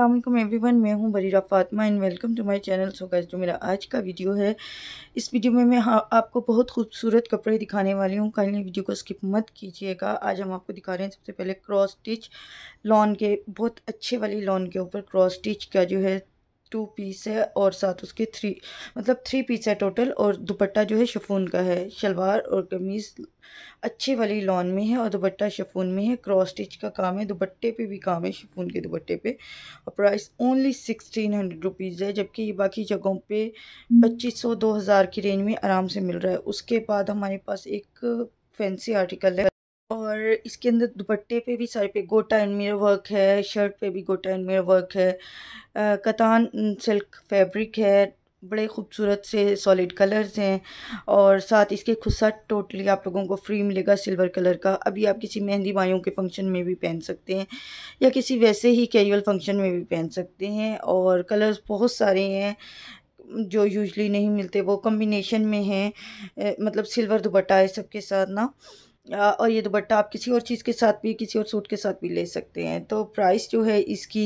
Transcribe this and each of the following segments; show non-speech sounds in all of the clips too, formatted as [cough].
Aslam everyone मैं हूं Bareera Fatima and welcome to my channel so guys जो मेरा आज का वीडियो है इस वीडियो में मैं हाँ, आपको बहुत खूबसूरत कपड़े दिखाने वाली हूं काइंडली वीडियो को स्किप मत कीजिएगा आज हम आपको दिखा रहे हैं सबसे पहले क्रॉस स्टिच लॉन के बहुत अच्छे वाली लॉन के ऊपर क्रॉस स्टिच का जो है टू पीस है और साथ उसके थ्री मतलब थ्री पीस है टोटल और दुपट्टा जो है शफून का है शलवार और कमीज़ अच्छी वाली लॉन में है और दुपट्टा शफून में है क्रॉस स्टिच का काम है दुपट्टे पे भी काम है शफून के दुपट्टे पे और price only sixteen hundred rupees है जबकि ये बाकी जगहों पे पच्चीस सौ दो हज़ार की रेंज में आराम से मिल रहा है उसके बाद हमारे पास एक फैंसी आर्टिकल है और इसके अंदर दुपट्टे पे भी सारे पे गोटा एंड मेरा वर्क है शर्ट पे भी गोटा एंड मेरा वर्क है आ, कतान सिल्क फैब्रिक है बड़े खूबसूरत से सॉलिड कलर्स हैं और साथ इसके खुसा टोटली आप लोगों को फ्री मिलेगा सिल्वर कलर का अभी आप किसी मेहंदी माइयों के फंक्शन में भी पहन सकते हैं या किसी वैसे ही कैजुअल फंक्शन में भी पहन सकते हैं और कलर्स बहुत सारे हैं जो यूजली नहीं मिलते वो कम्बिनेशन में हैं मतलब सिल्वर दुपट्टा है सबके साथ ना और ये दुपट्टा आप किसी और चीज़ के साथ भी किसी और सूट के साथ भी ले सकते हैं तो प्राइस जो है इसकी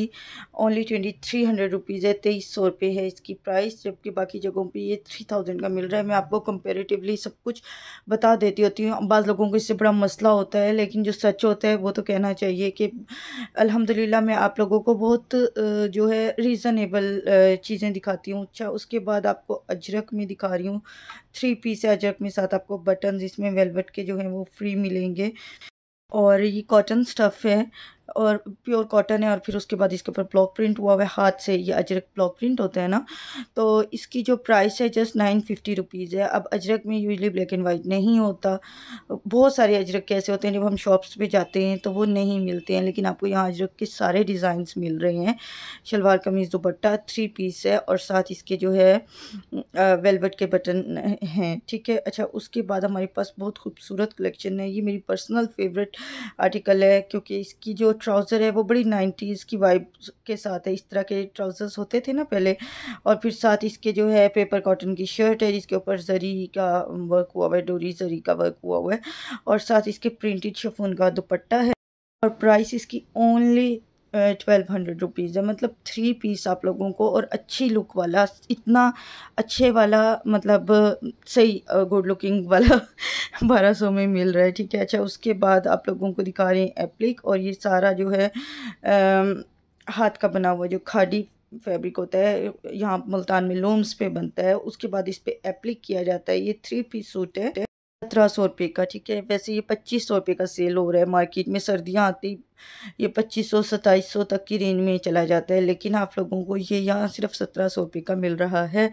only twenty three hundred rupees है तेईस सौ रुपये है इसकी प्राइस जबकि बाकी जगहों पे ये थ्री थाउजेंड का मिल रहा है मैं आपको कंपेरेटिवली सब कुछ बता देती होती हूँ बाज़ लोगों को इससे बड़ा मसला होता है लेकिन जो सच होता है वो तो कहना चाहिए कि अलहमदिल्ला मैं आप लोगों को बहुत जो है रीज़नेबल चीज़ें दिखाती हूँ अच्छा उसके बाद आपको अजरक में दिखा रही हूँ थ्री पीस है अजरक में साथ आपको बटन इसमें वेलवेट के जो हैं वो फ्री मिलेंगे और ये कॉटन स्टफ़ है और प्योर कॉटन है और फिर उसके बाद इसके ऊपर ब्लॉक प्रिंट हुआ हुआ है हाथ से ये अजरक ब्लॉक प्रिंट होता है ना तो इसकी जो प्राइस है जस्ट नाइन फिफ्टी रुपीज़ है अब अजरक में यूजली ब्लैक एंड वाइट नहीं होता बहुत सारे अजरक कैसे होते हैं जब हम शॉप्स पर जाते हैं तो वो नहीं मिलते हैं लेकिन आपको यहाँ अजरक के सारे डिज़ाइंस मिल रहे हैं शलवार कमीज़ दुपट्टा थ्री पीस है और साथ इसके जो है वेलवेट के बटन हैं ठीक है अच्छा उसके बाद हमारे पास बहुत खूबसूरत कलेक्शन है ये मेरी पर्सनल फेवरेट आर्टिकल है क्योंकि इसकी जो ट्राउज़र है वो बड़ी नाइन्टीज़ की वाइब के साथ है इस तरह के ट्राउज़र्स होते थे ना पहले और फिर साथ इसके जो है पेपर कॉटन की शर्ट है जिसके ऊपर जरी का वर्क हुआ हुआ है डोरी जरी का वर्क हुआ हुआ है और साथ इसके प्रिंटेड शफून का दुपट्टा है और प्राइस इसकी ओनली ट्वेल्व हंड्रेड रुपीज़ है मतलब थ्री पीस आप लोगों को और अच्छी लुक वाला इतना अच्छे वाला मतलब सही गुड लुकिंग वाला [laughs] बारह सौ में मिल रहा है ठीक है अच्छा उसके बाद आप लोगों को दिखा रहे हैं एप्लिक और ये सारा जो है आ, हाथ का बना हुआ जो खाडी फैब्रिक होता है यहाँ मुल्तान में लोम्स पे बनता है उसके बाद इस पर एप्लिक किया जाता है ये थ्री पीस सूट है सत्रह सौ रुपये का ठीक है वैसे ये पच्चीस सौ रुपये का सेल हो रहा है मार्केट में सर्दियाँ आती ये पच्चीस सौ सताईस सौ तक की रेंज में चला जाता है लेकिन आप लोगों को ये यहाँ सिर्फ सत्रह सौ रुपये का मिल रहा है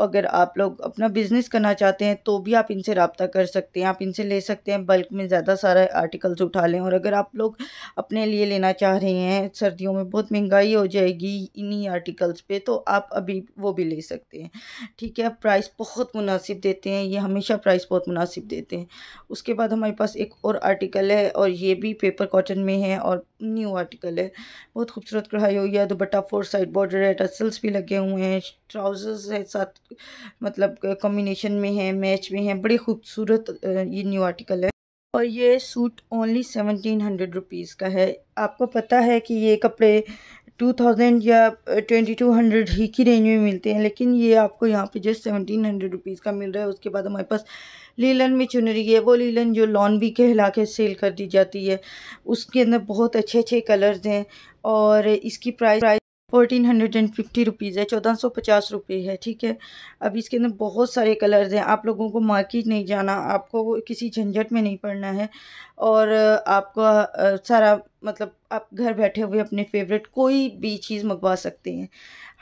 अगर आप लोग अपना बिज़नेस करना चाहते हैं तो भी आप इनसे रबता कर सकते हैं आप इनसे ले सकते हैं बल्क में ज़्यादा सारा आर्टिकल्स उठा लें और अगर आप लोग अपने लिए लेना चाह रहे हैं सर्दियों में बहुत महंगाई हो जाएगी इन्हीं आर्टिकल्स पर तो आप अभी वो भी ले सकते हैं ठीक है प्राइस बहुत मुनासिब देते हैं ये हमेशा प्राइस बहुत मुनासिब देते हैं उसके बाद हमारे पास एक और आर्टिकल है और ये भी पेपर कॉटन में है हैं और न्यू आर्टिकल है बहुत खूबसूरत कढ़ाई हुई है दुपट्टा फोर साइड बॉर्डर है टसल्स भी लगे हुए हैं ट्राउज़र्स है साथ मतलब कॉम्बिनेशन में है मैच में है बड़े खूबसूरत ये न्यू आर्टिकल है और ये suit only seventeen hundred rupees का है आपको पता है कि ये कपड़े टू थाउजेंड या ट्वेंटी टू हंड्रेड ही की रेंज में मिलते हैं लेकिन ये आपको यहाँ पे जस्ट सेवनटीन हंड्रेड रुपीज़ का मिल रहा है उसके बाद हमारे पास लीलन में चुनरी है वो लीलन जो लॉन भी हिला के सेल कर दी जाती है उसके अंदर बहुत अच्छे अच्छे कलर्स हैं और इसकी price price fourteen hundred and fifty rupees है चौदह सौ पचास रुपये है ठीक है अब इसके अंदर बहुत सारे कलर्स हैं आप लोगों को मार्केट नहीं जाना आपको किसी झंझट में नहीं पड़ना है और आपको सारा मतलब आप घर बैठे हुए अपने फेवरेट कोई भी चीज़ मंगवा सकते हैं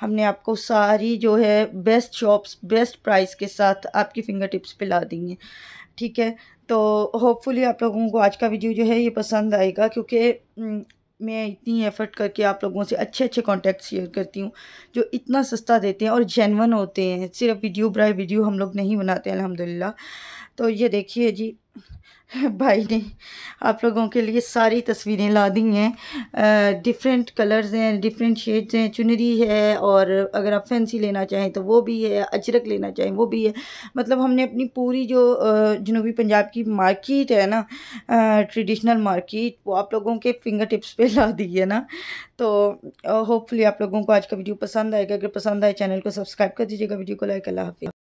हमने आपको सारी जो है बेस्ट शॉप्स बेस्ट प्राइस के साथ आपकी फिंगर टिप्स पे ला दी हैं ठीक है तो होपफुली आप लोगों को आज का वीडियो जो है ये पसंद आएगा क्योंकि हम्म, मैं इतनी एफ़र्ट करके आप लोगों से अच्छे अच्छे कॉन्टैक्ट शेयर करती हूँ जो इतना सस्ता देते हैं और जेनवन होते हैं सिर्फ वीडियो ब्राई वीडियो हम लोग नहीं बनाते हैं अलहमदिल्ला तो ये देखिए जी भाई ने आप लोगों के लिए सारी तस्वीरें ला दी हैं डिफरेंट कलर्स हैं डिफरेंट शेड्स हैं चुनरी है और अगर आप फैंसी लेना चाहें तो वो भी है अजरक लेना चाहें वो भी है मतलब हमने अपनी पूरी जो जनूबी पंजाब की मार्केट है ना ट्रेडिशनल मार्केट वो आप लोगों के फिंगर टिप्स पे ला दी है ना तो होपफुली आप लोगों को आज का वीडियो पसंद आएगा अगर पसंद आए चैनल को सब्सक्राइब कर दीजिएगा वीडियो को लाइक अल्लाह हाफि